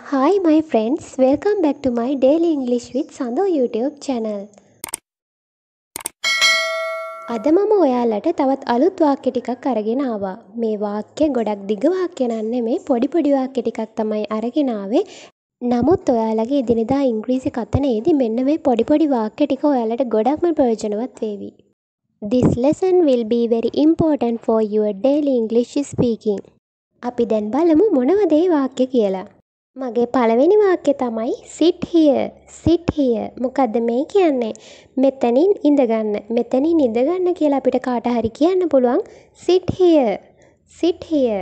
Hi my friends, welcome back to my daily English with Sandhu YouTube channel. අද මම ඔයාලට තවත් අලුත් වාක්‍ය ටිකක් අරගෙන ආවා. මේ වාක්‍ය ගොඩක් දිග වාක්‍ය නන්නේ මේ පොඩි පොඩි වාක්‍ය ටිකක් තමයි අරගෙන ආවේ. නමුත් ඔයාලගේ එදිනෙදා ඉංග්‍රීසි කතනයේදී මෙන්න මේ පොඩි පොඩි වාක්‍ය ටික ඔයාලට ගොඩක්ම ප්‍රයෝජනවත් වේවි. This lesson will be very important for your daily English speaking. අපි දැන් බලමු මොනවද මේ වාක්‍ය කියලා. මගේ පළවෙනි වාක්‍යය තමයි සිට් හියර් සිට් හියර් මොකක්ද මේ කියන්නේ මෙතනින් ඉඳගන්න මෙතනින් ඉඳගන්න කියලා අපිට කාට හරි කියන්න පුළුවන් සිට් හියර් සිට් හියර්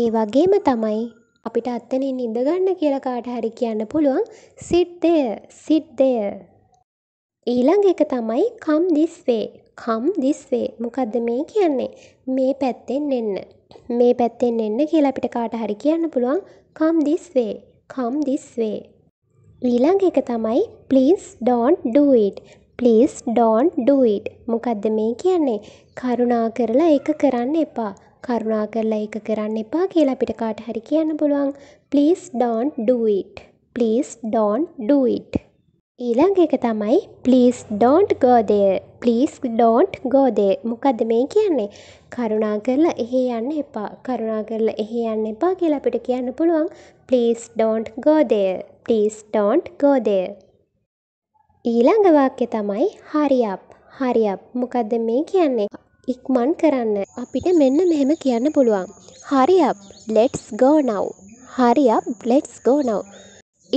ඒ වගේම තමයි අපිට අත්තනින් ඉඳගන්න කියලා කාට හරි කියන්න පුළුවන් සිට් දෙය සිට් දෙය ඊළඟ එක තමයි කම් this way කම් this way මොකද්ද මේ කියන්නේ මේ පැත්තෙන් එන්න මේ පැත්තෙන් එන්න කියලා අපිට කාට හරි කියන්න පුළුවන් කම් this way කම් this way ඊළඟ එක තමයි please don't do it please don't do it මොකද්ද මේ කියන්නේ කරුණා කරලා ඒක කරන්න එපා කරුණා කරලා ඒක කරන්න එපා කියලා අපිට කාට හරි කියන්න පුළුවන් please don't do it please don't do it ඊළඟ එක තමයි please don't go there please don't go there මොකක්ද මේ කියන්නේ කරුණා කරලා එහෙ යන්න එපා කරුණා කරලා එහෙ යන්න එපා කියලා අපිට කියන්න පුළුවන් please don't go there please don't go there ඊළඟ වාක්‍ය තමයි හරියප් හරියප් මොකක්ද මේ කියන්නේ ඉක්මන් කරන්න අපිට මෙන්න මෙහෙම කියන්න පුළුවන් හරියප් ලෙට්ස් ගෝනව් හරියප් ලෙට්ස් ගෝනව්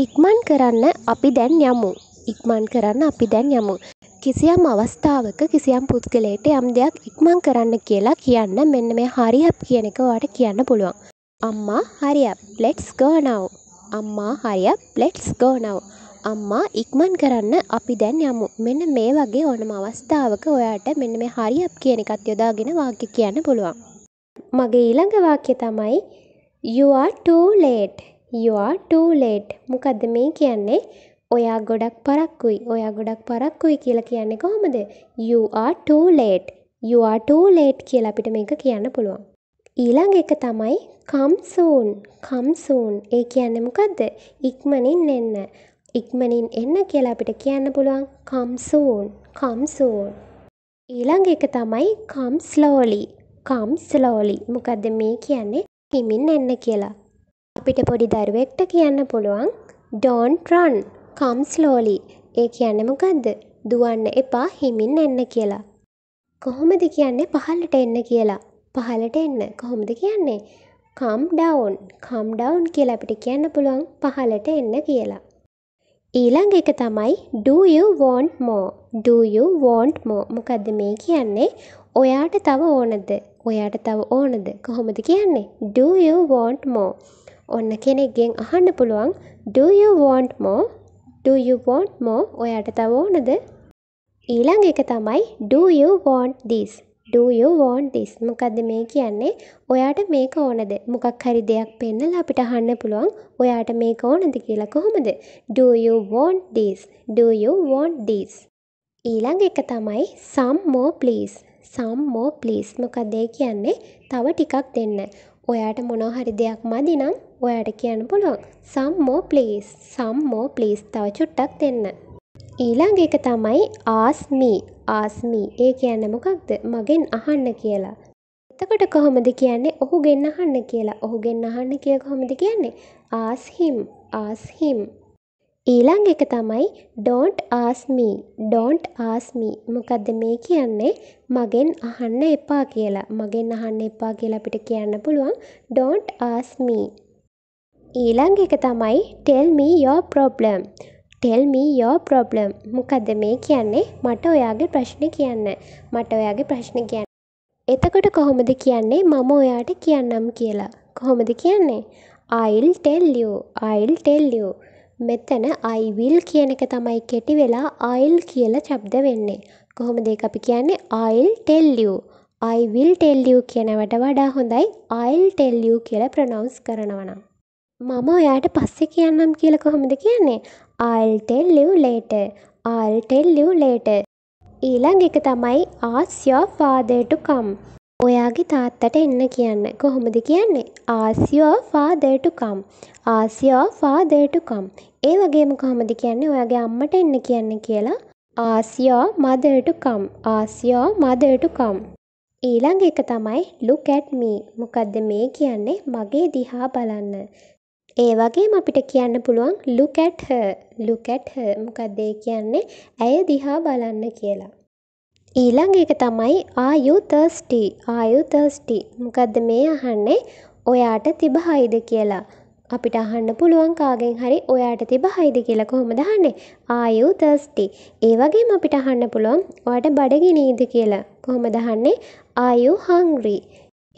ඉක්මන් කරන්න අපි දැන් යමු ඉක්මන් කරන්න අපි දැන් යමු. කිසියම් අවස්ථාවක කිසියම් පුද්ගලයෙක්ට යම් දෙයක් ඉක්මන් කරන්න කියලා කියන්න මෙන්න මේ හරි අප් කියන එක ඔයාට කියන්න පුළුවන්. අම්මා හරි අප් ලෙට්ස් ගෝ නව්. අම්මා හරි අප් ලෙට්ස් ගෝ නව්. අම්මා ඉක්මන් කරන්න අපි දැන් යමු. මෙන්න මේ වගේ ඕනම අවස්ථාවක ඔයාට මෙන්න මේ හරි අප් කියන එකත් යොදාගෙන වාක්‍ය කියන්න පුළුවන්. මගේ ඊළඟ වාක්‍ය තමයි you are too late you are too late මොකද්ද මේ කියන්නේ ඔයා ගොඩක් පරක්කුයි ඔයා ගොඩක් පරක්කුයි කියලා කියන්නේ කොහොමද you are too late you are too late කියලා අපිට මේක කියන්න පුළුවන් ඊළඟ එක තමයි come soon come soon ඒ කියන්නේ මොකද්ද ඉක්මනින් එන්න ඉක්මනින් එන්න කියලා අපිට කියන්න පුළුවන් come soon come soon ඊළඟ එක තමයි come slowly come slowly මොකද්ද මේ කියන්නේ හිමින් එන්න කියලා අපිට පොඩි දරුවෙක්ට කියන්න පුළුවන් don't run කම් ස්ලෝලි ඒ කියන්නේ මොකක්ද දුවන්න එපා හිමින් එන්න කියලා. කොහොමද කියන්නේ පහළට එන්න කියලා. පහළට එන්න කොහොමද කියන්නේ? කම් ඩවුන් කම් ඩවුන් කියලා අපිට කියන්න පුළුවන් පහළට එන්න කියලා. ඊළඟ එක තමයි do you want more do you want more මොකද්ද මේ කියන්නේ ඔයාට තව ඕනද ඔයාට තව ඕනද කොහොමද කියන්නේ do you want more ඔන්න කෙනෙක්ගෙන් අහන්න පුළුවන් do you want more do you want more ඔයාට තව ඕනද ඊළඟ එක තමයි ඩු යු වෝන්ට් දිස් ඩු යු වෝන්ට් දිස් මොකක්ද මේ කියන්නේ ඔයාට මේක ඕනද මොකක් හරි දෙයක් පෙන්නලා අපිට අහන්න පුළුවන් ඔයාට මේක ඕනද කියලා කොහොමද ඩු යු වෝන්ට් දිස් ඩු යු වෝන්ට් දිස් ඊළඟ එක තමයි සම් මෝ ප්ලීස් සම් මෝ ප්ලීස් මොකක්දේ කියන්නේ තව ටිකක් දෙන්න ඔයාට මොනෝහරි දෙයක් මදි නම් ඔයාට කියන්න පුළුවන් සම්මෝ ප්ලීස් සම්මෝ ප්ලීස් තව චුට්ටක් දෙන්න. ඊළඟ එක තමයි ආස්මී ආස්මී ඒ කියන්න මොකක්ද මගෙන් අහන්න කියලා. එතකොට කොහොමද කියන්නේ ඔහු ගෙන්න්න අහන්න කියලා ඔහු ගෙන්න්න අහන්න කිය කොහොමද කියන්නේ ආස්හිම් ආස්හිම් ඊළං එක තමයි ඩෝන්ට් ආස්මී ඩෝන්ට් ආස්මී මොකක්ද මේ කියන්නේ මගෙන් අහන්න එපා කියලා මගෙන් අහන්න එපා කියලා අපිට කියන්න පුළුවන් ඩෝන්ට් ආස්මී ඊළං එක තමයි ටෙල්මී යෝ ප්‍රොබ්ලම් ටෙල්මී යෝ ප්‍රොබ්ලම් මොකක්ද මේ කියන්නේ මට ඔයාගේ ප්‍රශ්න කියන්න මට ඔයාගේ ප්‍රශ්න කියන්න එතකොට කොහොමද කියන්නේ මම ඔයාට කියන්නම් කියලා කොහොමද කියන්නේ අයිල් ටෙල්ලියෝ අයිල් ටෙල්ලියෝ මෙතන අයිවිල් කියන එක තමයි කෙටි වෙලා අයිල් කියල චබ්ද වෙන්නේ කොහොමද අපි කියන්නේ අයිල් ටෙල්ලියූ අයිවිල් ටෙල්ලියූ කියනවට වඩා හොඳයි අයිල් ටෙල්ලියූ කියල ප්‍රනවුන්ස් කරනවනම් මම ඔයාට පස්සේ කියන්නම් කියලා කොහොමද කියන්නේ I'll tell you later. I'll tell you later. ඊළඟ එක තමයි ask your father to come. ඔයාගේ තාත්තට එන්න කියන්න. කොහොමද කියන්නේ? ask your father to come. ask your father to come. ඒ වගේම කොහොමද කියන්නේ ඔයාගේ අම්මට එන්න කියන්න කියලා ask your mother to come. ask your mother to come. ඊළඟ එක තමයි look at me. මොකද්ද මේ කියන්නේ? මගේ දිහා බලන්න. ඒ වගේ අපිට කියන්න පුළුවන් ලුකැට්හ ලුකැට්හ මොකක්දේ කියන්නේ ඇය දිහා බලන්න කියලා. ඊළඟ එක තමයි ආයුතර්ස්ටි ආයුතර්ස්ටි මොකක්ද මේ අහන්නේ ඔයාට තිබහයිද කියලා. අපිට අහන්න පුළුවන් කාගෙන් හරි ඔයාට තිබහයිද කියලා කොහොම දහන්නේ ආයුතර්ස්ටි ඒ වගේම අපිට අහන්න පුළුවන් ඔයාට බඩගිනීද කියලා කොහොම දහන්නේ ආයු හංග්‍රී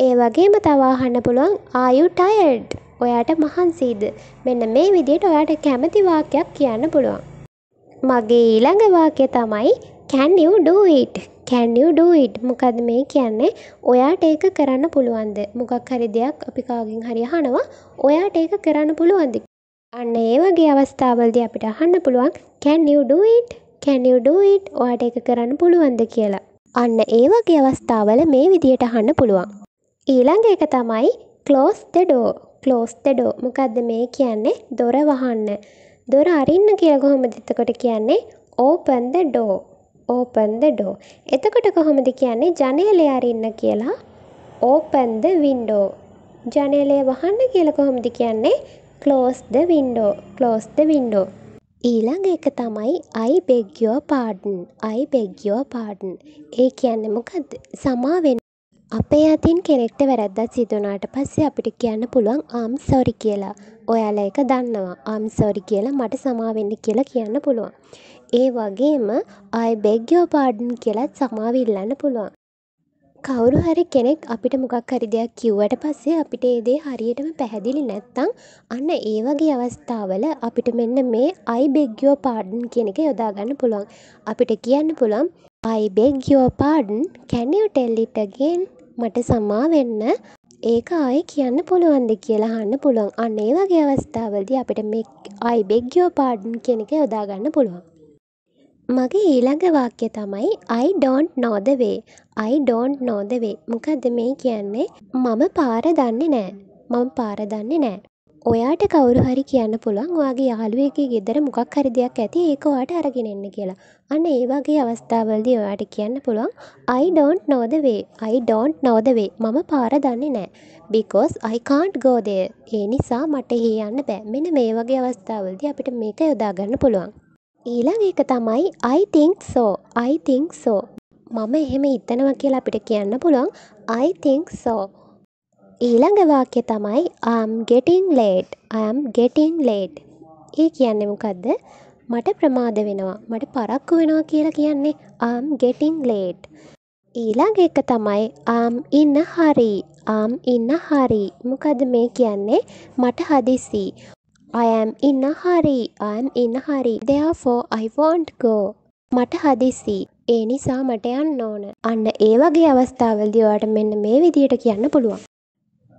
ඒ වගේම තවාහන්න පුළුවන් ආයු ටයඩ් ඔයාට මහන්සියිද මෙන්න මේ විදියට ඔයාට කැමති වාක්‍යයක් කියන්න පුළුවන්. මගේ ඊළඟ වාක්‍ය තමයි can you do it can you do it මොකද මේ කියන්නේ ඔයාට ඒක කරන්න පුළුවන්ද මොකක් හරි දෙයක් අපි කාගෙන් හරි අහනවා ඔයාට ඒක කරන්න පුළුවන්ද අන්න ඒ වගේ අවස්ථාවලදී අපිට අහන්න පුළුවන් can you do it can you do it ඔයාට ඒක කරන්න පුළුවන්ද කියලා අන්න ඒ වගේ අවස්ථාවල මේ විදියට අහන්න පුළුවන් ඊළඟ එක තමයි close the door close the door මොකක්ද මේ කියන්නේ දොර වහන්න. දොර අරින්න කියලා කොහොමද එතකොට කියන්නේ ඕපන් ද ඩෝ. ඕපන් ද ඩෝ. එතකොට කොහොමද කියන්නේ ජනේලය අරින්න කියලා ඕපන් ද වින්ඩෝ. ජනේලය වහන්න කියලා කොහොමද කියන්නේ close the window. Close the window. ඊළඟ එක තමයි අයි බෙග්යෝ පාඩන් අයි බෙග්යෝ පාඩන් ඒ කියන්න මොකද සමාවෙන් අපේ අතින් කෙනෙක්ට වැරැද්දක් සිදු වුණාට පස්සේ අපිට කියන්න පුළුවන් අයි'ම් සෝරි කියලා. ඔයාලා ඒක දන්නවා. අයි'ම් සෝරි කියලා මට සමා වෙන්න කියලා කියන්න පුළුවන්. ඒ වගේම අයි බෙග් යොර් පාඩන් කියලත් සමාව ඉල්ලන්න පුළුවන්. කවුරු හරි කෙනෙක් අපිට මොකක් හරි දෙයක් කිව්වට පස්සේ අපිට ඒ දේ හරියටම පැහැදිලි නැත්නම් අන්න ඒ වගේ අවස්ථාවල අපිට මෙන්න මේ අයි බෙග් යොර් පාඩන් කියන එක යොදා ගන්න පුළුවන්. අපිට කියන්න පුළුවන් I beg your pardon can you tell it again මට සමා වෙන්න ඒක ආයෙ කියන්න පුළුවන්ද කියලා අහන්න පුළුවන්. අන්න ඒ වගේ අවස්ථාවලදී අපිට මේ I beg your pardon කියන එක යොදා ගන්න පුළුවන්. මගේ ඊළඟ වාක්‍ය තමයි I don't know the way. I don't know the way. මොකද්ද මේ කියන්නේ? මම පාර දන්නේ නෑ. මම පාර දන්නේ නෑ. ඔයාට කවුරු හරි කියන්න පුළුවන් ඔයාගේ යාළුවෙක්ගේ ගෙදර මොකක් හරි දෙයක් ඇති ඒක ඔයාට අරගෙන එන්න කියලා. අන්න ඒ වගේ අවස්ථාවලදී ඔයාට කියන්න පුළුවන් I don't know the way. I don't know the way. මම පාර දන්නේ නෑ. because I can't go there. ඒ නිසා මට එහි යන්න බෑ. මෙන්න මේ වගේ අවස්ථාවලදී අපිට මේක යොදාගන්න පුළුවන්. ඊළඟ එක තමයි I think so. I think so. මම එහෙම හිතනවා කියලා අපිට කියන්න පුළුවන් I think so. ඊළඟ වාක්‍යය තමයි ආම් ගෙටින් ලේට් අයම් ගෙටින් ලේට් ඒ කියන්නේ මොකක්ද මට ප්‍රමාද වෙනවා මට පරක්කු වෙනවා කියලා කියන්නේ ආම් ගෙටින් ලේට් ඊළඟ එක තමයි ආම් ඉන්න හරි ආම් ඉන්න හරි මොකද මේ කියන්නේ මට හදිසි අයම් ඉන්න හරි අයම් ඉන්න හරි දෙයාෆෝ අයිවෝන්ට් ගෝ මට හදිසි ඒ නිසා මට යන්න ඕන අන්න ඒ වගේ අවස්ථාවල්දි ඔයාට මෙන්න මේ විදියට කියන්න පුළුවන්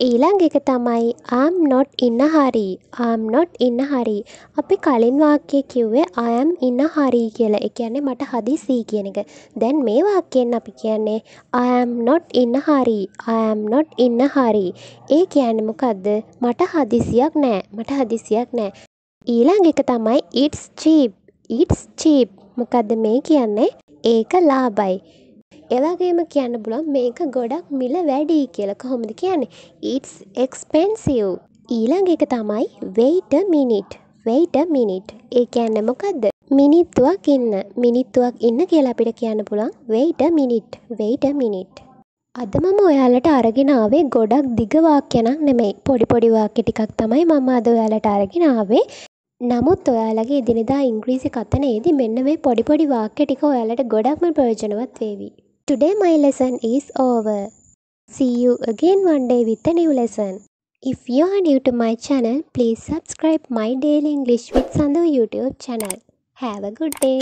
ඊළං එක තමයි ආම් නොට් ඉන්න හරි ආම් නොට් ඉන්න හරි අපි කලින් වාක්‍යය කිව්වේ අයම් ඉන්න හරි කියල එකන්නේ මට හදිසී කියන එක දැන් මේ වාක්‍යයෙන් අපි කියන්නේ අයම් නොට් ඉන්න හරි අයම් නොට් ඉන්න හරි ඒ කියන්නමකක්ද මට හදිසියක් නෑ මට හදිසියක් නෑ ඊළං එක තමයි ඉටස් චීප් ඉටස් චීප් මොකක්ද මේ කියන්නේ ඒක ලාබයි ඒවගේම කියන්න පුළුවන් මේක ගොඩක් මිල වැඩියි කියල කොහොමද කියන්නේ ඉටස් එක්ස්පෙන්සිව් ඊළඟ එක තමයි වෙයිට මිනිට් වෙයිට මිනිට් ඒ කියන්න මොකක්ද මිනිත්තුවක් ඉන්න මිනිත්තුවක් ඉන්න කියලා අපිට කියන්න පුළන් වෙයිට මිනිට් වෙයිට මිනිට් අදමම ඔයාලට අරගෙනාවේ ගොඩක් දිගවාක්‍යනක් නෙමෙයි පොඩිපොඩිවාක්‍ය ටිකක් තමයි මම අද ඔයාලට අරගෙනාවේ නමුත් ඔයාලගේ දිනදා ඉංග්‍රීසි කතනයේදී මෙන්න මේ පොඩිපොඩි වාක්‍ය ටික ඔයාලට ගොඩක්ම ප්‍රයෝජනවත් වේවි. Today my lesson is over. See you again one day with a new lesson. If you are new to my channel, please subscribe my daily English with Sandhu YouTube channel. Have a good day.